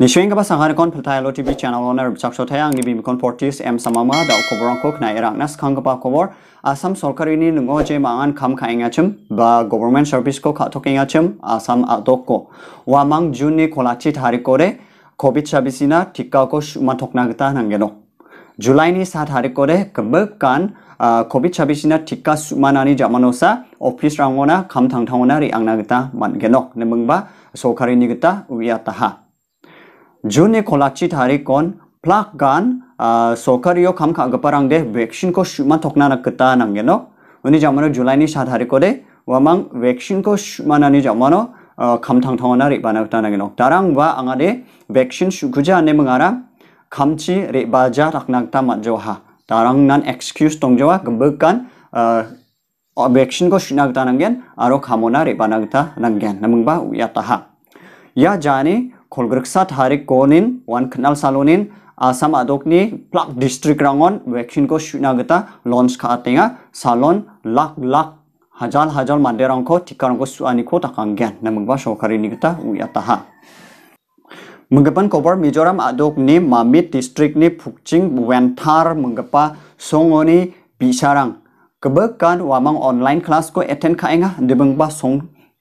Nishwenga ba sanghari kon philtai lo TV channel owner chakso thayang ni bimkon fortis m samama da khobron kok na irak nas khangpa khobor asam sarkari ni lungo je mangan kham khainga chim ba government service ko kha tokinga chim asam adok ko wa Juni jun ni kore covid chabisina tikka ko shuma thokna gata nangelo july ni sa thari kore kambak kan covid chabisina tikka shuma nani jamanosa office rangona kham thang thangona ri angna gata man genok nemung ba sarkari ni gata uya 존의 콜라치 타리콘 플락간 소카리오 감 가가파랑데 백신 코 슈마 톡나나 그따 난게노 우니 자마노 줄라이니 사타리코데 와망 백신 코 슈마나니 자마노 감탕탕나 리바나 그따 난게노 다랑와 앙아데 백신 슈구자 안네 멍아라 감치 리바자 락낙타 만조하 다랑난 엑스큐스 동조와 금벅간 백신 코 슈나그따 난겐 아로 카모나 리바나 그따 난겐 나멍바 우야타하 야 자니 Kolgraksa tarik konin wan kenal salonin asam adok ni plak district rangon vaksin ko shuna gata launch ka atenga salon lak lak hajar hajar manderangko tikarangko suaniko takanggian namangba shokari nigata uyataha Menggepan kobar mijoram adok ni mamit distrik ni pukcing wentar menggepa songoni bisarang. Kebekan wamang online class ko attend kaenga debengba song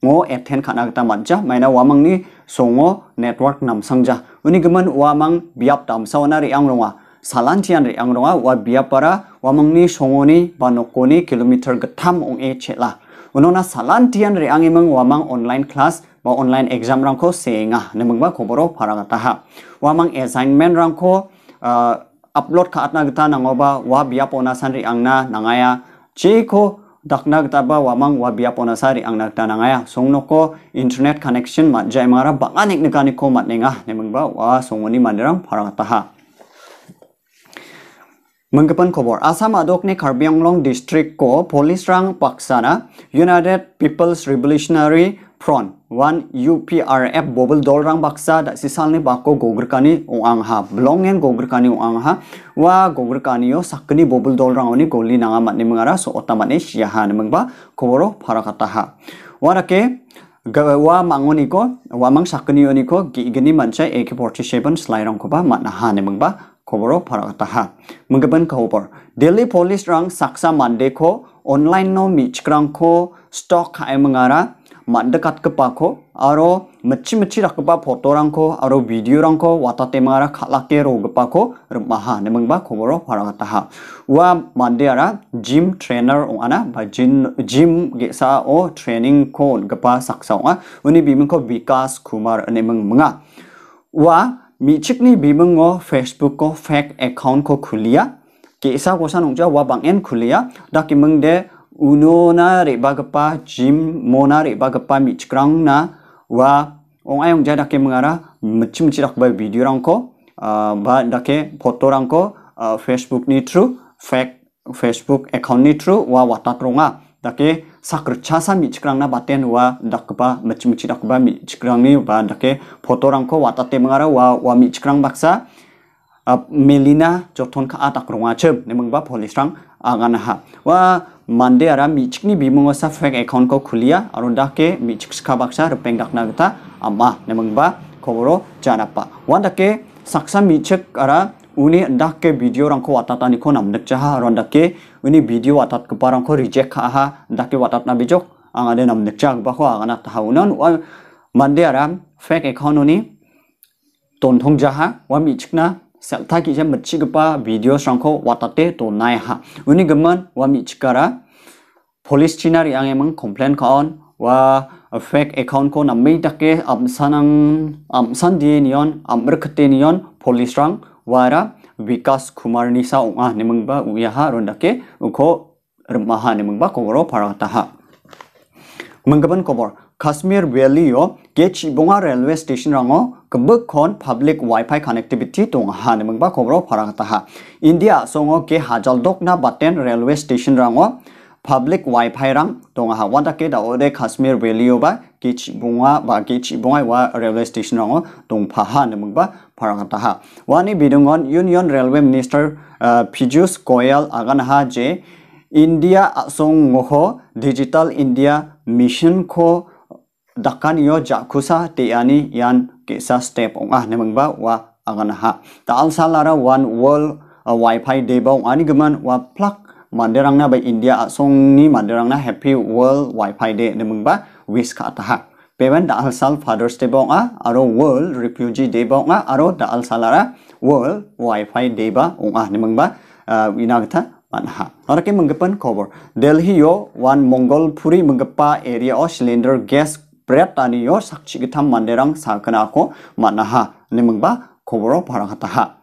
ngo attend kana kita manja maina wamang ni songo network nam sangjak unigaman uamang biap tamsa wana riang ronga salantian ri ronga wa biap para uamangni songoni ba nokoni kilometer getam ong e chetla unona salantian riang emang uamang online class ba online exam rangko seenga nemengba khoboro paragataha uamang assignment rangko uh, upload ka atna gita nangoba wa biap ona sanri angna nangaya jeko daknak taba wamang wabia ponasari ang nagtanangaya songnoko internet connection mat jaimara banganik nekani ko mat nenga ba. wa songoni manderang parangataha Menggepan kobor Asam adok ne Karbianglong district ko polis rang paksana United People's Revolutionary Front wan UPRF bobel rang baksa da sisalni bako gogrkani uangha blongen gogrkani uangha wa yo sakni bobel rang oni goli nanga matni mengara so otamane siahan mengba koboro parakataha ha wa mangoniko wa mang sakni gi gigeni mancha ek 47 slairang koba matna hane mengba ha parakataha menggeban kobor Delhi police rang saksa mande ko online no michkrang ko stock ai mengara 만드갓 급바코 아로 mechi-mechi rak kepa foto rangko aro video rangko wata tema ra khalake ro gepako maha nemeng ba khoboro parang taha wa mande ara gym trainer ong ana ba gym gym ge sa o training ko gepa saksa ong uni bimeng ko vikas kumar nemeng menga wa michikni bimeng o facebook ko fake account ko kulia, ge sa ko sanong ja wa bang en khulia da kimeng de unona re bagapa jim mona re bagapa na wa ong ayong jada ke mengara mecim cidak bai video rangko uh, ba dake foto rangko Facebook ni tru fake Facebook account ni tru wa watak ronga dake sakrchasa na baten wa dakba mecim mi ba ni ba dake foto rangko watate mengara wa wa michkrang baksa melina joton ka atak ronga chem nemang ba polisrang ha wa mande ara mi chikni bimungo sa fake account ko kulia aro dake mi chik skha baksa rupeng dakna gita ama nemengba koboro pa wan dake saksa mi ara uni dake video rangko watata niko namdek jaha aron dake uni video watat kepa rangko reject ha ha dake watat na bijok angade namdek jag bako angana tahaunan wa mande ara fake account uni tontong jaha wa mi सेल्थाकि जे मिचिगपा video स्रांखौ वाटाते तो नायहा उनि गमन वा मिचिकारा पुलिस चिनारि आंङे मंग कम्प्लेन खान वा फेक अकाउन्ट खौ नमै दके अमसानं अमसान दि नियन अमरखते नियन पुलिस रां वारा विकास कुमार निसा उङा नेमंगबा उयाहा रोंदके उखौ रमाहा नेमंगबा कबरो फाराताहा मंगबन कबर काश्मीर वेलीयो i Getch Bunga a r 게치 a 하 레일웨이 스테이션 랑어 금벅 콘 퍼블릭 와이파이 커넥티비티 동 i 는 명바 고로 파라가타 i 인디 t 송어 게 하잘독나 바 Mungba k o b r 어 public a a a a a India Hajal Dokna Batten Railway Station Rango, r n Songo g t h Ke p wifi rang tonga ha wanda ke da ode kashmir valley ba kich bunga ba kich bunga wa railway station rang o tong p a ha namung ba p a r a n g a ta ha wani bidungon union railway minister pijus k o y a l agan ha je india asong ngoho digital india mission ko dakan yo jakusa ani yan kesa step ong ah ba wa agan ha al salara one world uh, wifi deba ong ani geman wa plak plug na bai india song ni manderang na happy world wifi day ba wish ka ta Pemen da al sal Father's step ong ah aro World Refugee Day ong ah aro da al salara World wifi fi Day ba ong ah nemang ba uh, inagta manha. Orang yang menggepan cover. Delhi yo one Mongol puri menggepa area o cylinder gas 브레타니요 삭치기탄 만데랑 사크나코 만나하 네명바 코브로 파랑하타하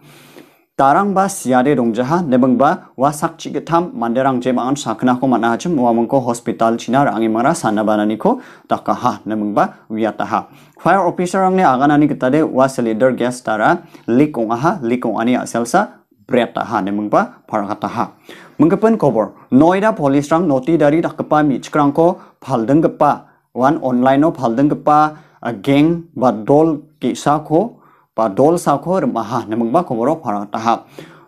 Tarang ba siade dongjaha nebang ba wasak chigitam manderang jemangan sakna ko mana hachim wamang ko hospital china rangi mara sana banani ko takaha nebang ba wiataha. Fire officer ang ne aganani de wa leader gas tara likong aha likong ani aselsa bretaha nebang ba parakataha. Mengkepen kobor Noida polis rang noti dari tak kepa mi paldeng kepa wan online no phaldeng pa geng ba dol ki sa ko ba dol sa ko rmaha namang ba komoro phara tahap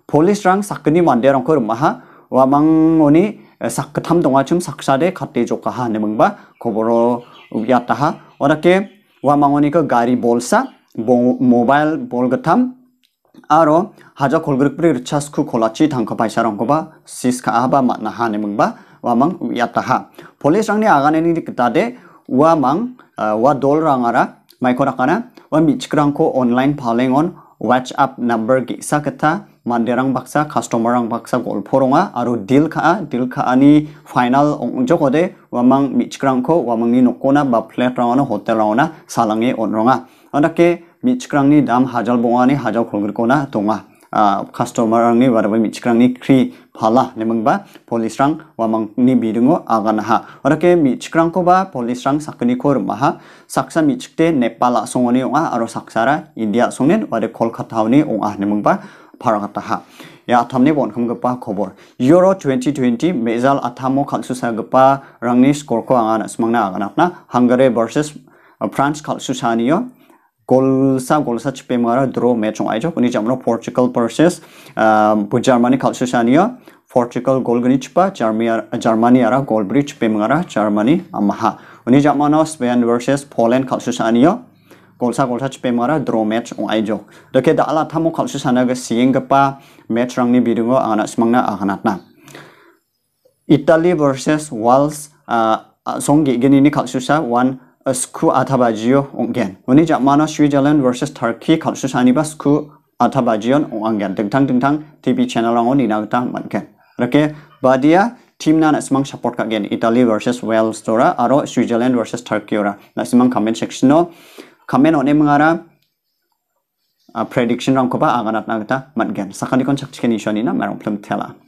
police rang sakni mande rang ko rmaha wa mang oni saktham donga chum saksade khatte joka ha namang ba komoro ya taha ora ke wa mangoni ko gari bolsa mobile बलगथाम आरो हाजा खलग्रिकप्रि रिचार्जखौ खलाचि थांखो पाइसारंखौबा सिसखा आबा माना हाने मोनबा वामां याताहा पुलिस रांनि आगाननि दादे ua mang ua dolrang ara maikorakana ua michikrangko online palengon WhatsApp number gi sakata manderang baksa customer rang baksa golporonga aro deal kha deal kha ani final ongjokode wamang michikrangko ni nokona ba flat rangona hotel rangona salange onronga andake michikrangni dam hajal bongani hajal kona tonga customer ang ni wara a mi chikrang ni kri p a l a nemang ba police rang wamang ni bidungo agan a ha orake mi chikrang ko ba police rang sakni kor ma ha saksa mi chikte nepal a songoni onga aro saksara india songnen ware kolkata ni onga nemang ba paragata atham bon k 파라가 a 하 야탐네 본컴급파 커버 유로 2020 메잘 아타모 칼수사급파 랑니 스코 a 코앙 a n a na h 가 n g a r 리 vs e r u s france a k l 프랑스 칼 n 사니요 Gol gol golsa chipe mara draw match ong aijo kuni jamro Portugal versus bu Germany shania Portugal gol gani chipa Germany ara gol bridge pe mara Germany amaha kuni jamano Spain versus Poland gol golsa chipe mara draw match ong aijo doke da ala thamo khalshashana ga ga pa match rang ni birungo ana smangna ahanatna Italy versus Wales uh, songgi gani ni khalshasha one sku athabajiyo Ini uni jakmano Switzerland versus Turkey kalsu pas sku atabajion onggen tengtang tengtang TV channel ini oni nagta manken Oke. badia team na semang support ka Italy versus Wales tora aro Switzerland versus Turkey ora semang comment section no comment oni mengara uh, prediction rang ko ba aganat nagta manken sakani kon chakchiken isoni na marong plum tela